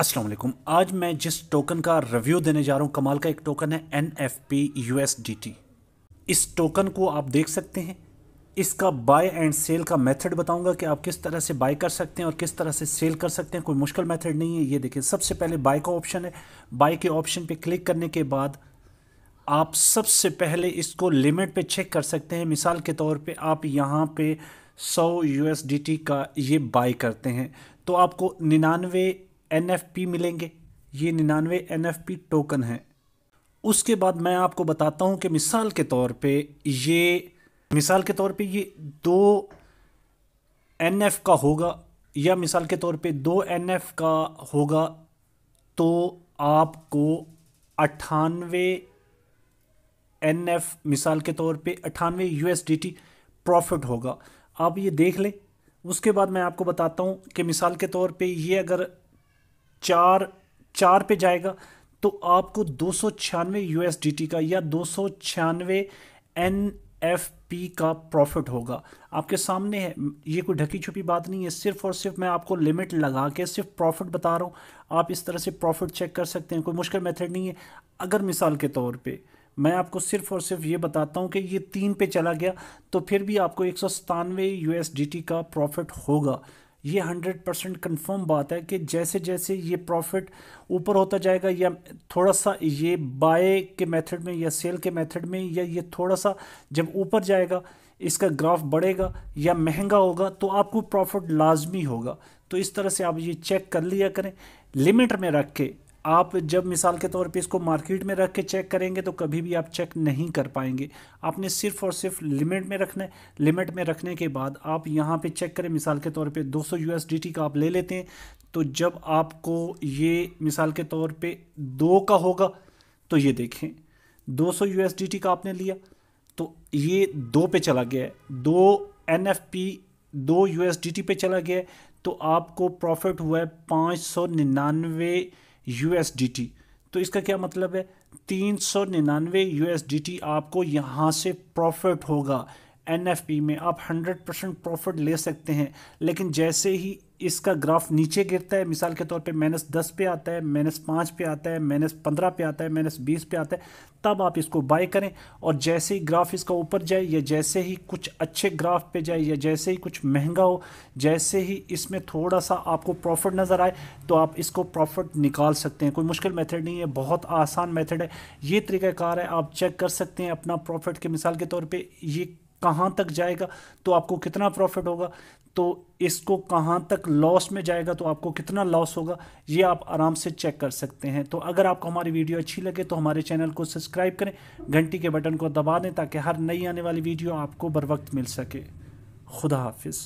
अस्सलाम वालेकुम आज मैं जिस टोकन का रिव्यू देने जा रहा हूँ कमाल का एक टोकन है N F P U S D T इस टोकन को आप देख सकते हैं इसका बाय एंड सेल का मेथड बताऊंगा कि आप किस तरह से बाय कर सकते हैं और किस तरह से सेल कर सकते हैं कोई मुश्किल मेथड नहीं है ये देखिए सबसे पहले बाय का ऑप्शन है बाय के ऑप्शन पे क्लिक करने के बाद आप सबसे पहले इसको लिमिट पे चेक कर सकते हैं मिसाल के तौर पे आप यहाँ पे 100 टी का ये बाय करते हैं तो आपको निन्यानवे एन मिलेंगे ये निन्यानवे एन टोकन हैं उसके बाद मैं आपको बताता हूँ कि मिसाल के तौर पे ये मिसाल के तौर पे ये दो एन का होगा या मिसाल के तौर पे दो एन का होगा तो आपको अट्ठानवे एन एफ मिसाल के तौर पे अट्ठानवे U S D T profit होगा आप ये देख लें उसके बाद मैं आपको बताता हूँ कि मिसाल के तौर पे ये अगर चार चार पे जाएगा तो आपको दो सौ छियानवे यूएसडीटी का या दो सौ छियानवे एन एफ पी का प्रॉफिट होगा आपके सामने है ये कोई ढकी छुपी बात नहीं है सिर्फ और सिर्फ मैं आपको लिमिट लगा के सिर्फ प्रॉफिट बता रहा हूँ आप इस तरह से प्रॉफिट चेक कर सकते हैं कोई मुश्किल मेथड नहीं है अगर मिसाल के तौर पे मैं आपको सिर्फ और सिर्फ ये बताता हूँ कि ये तीन पे चला गया तो फिर भी आपको एक सौ यू का प्रॉफिट होगा ये हंड्रेड परसेंट कन्फर्म बात है कि जैसे जैसे ये प्रॉफिट ऊपर होता जाएगा या थोड़ा सा ये बाय के मेथड में या सेल के मेथड में या ये थोड़ा सा जब ऊपर जाएगा इसका ग्राफ बढ़ेगा या महंगा होगा तो आपको प्रॉफिट लाजमी होगा तो इस तरह से आप ये चेक कर लिया करें लिमिट में रख के आप जब मिसाल के तौर पे इसको मार्केट में रख के चेक करेंगे तो कभी भी आप चेक नहीं कर पाएंगे आपने सिर्फ और सिर्फ लिमिट में रखना है लिमिट में रखने के बाद आप यहाँ पे चेक करें मिसाल के तौर पे 200 यूएसडीटी का आप ले लेते हैं तो जब आपको ये मिसाल के तौर पे दो का होगा तो ये देखें 200 यूएसडीटी का आपने लिया तो ये दो पे चला गया है दो एन दो यूएसडीटी पे चला गया है तो आपको प्रॉफिट हुआ है पाँच सौ निन्यानवे यू तो इसका क्या मतलब है तीन सौ निन्यानवे यू आपको यहाँ से प्रॉफिट होगा एनएफपी में आप 100 परसेंट प्रॉफिट ले सकते हैं लेकिन जैसे ही इसका ग्राफ नीचे गिरता है मिसाल के तौर पे माइनस दस पे आता है माइनस पाँच पे आता है माइनस पंद्रह पे आता है माइनस बीस पे आता है तब आप इसको बाय करें और जैसे ही ग्राफ इसका ऊपर जाए या जैसे ही कुछ अच्छे ग्राफ पे जाए या जैसे ही कुछ महंगा हो जैसे ही इसमें थोड़ा सा आपको प्रॉफिट नज़र आए तो आप इसको प्रॉफिट निकाल सकते हैं कोई मुश्किल मेथड नहीं है बहुत आसान मेथड है ये तरीक़ाकार है आप चेक कर सकते हैं अपना प्रॉफिट के मिसाल के तौर पर ये कहाँ तक जाएगा तो आपको कितना प्रॉफिट होगा तो इसको कहाँ तक लॉस में जाएगा तो आपको कितना लॉस होगा ये आप आराम से चेक कर सकते हैं तो अगर आपको हमारी वीडियो अच्छी लगे तो हमारे चैनल को सब्सक्राइब करें घंटी के बटन को दबा दें ताकि हर नई आने वाली वीडियो आपको बर वक्त मिल सके खुदा हाफिज़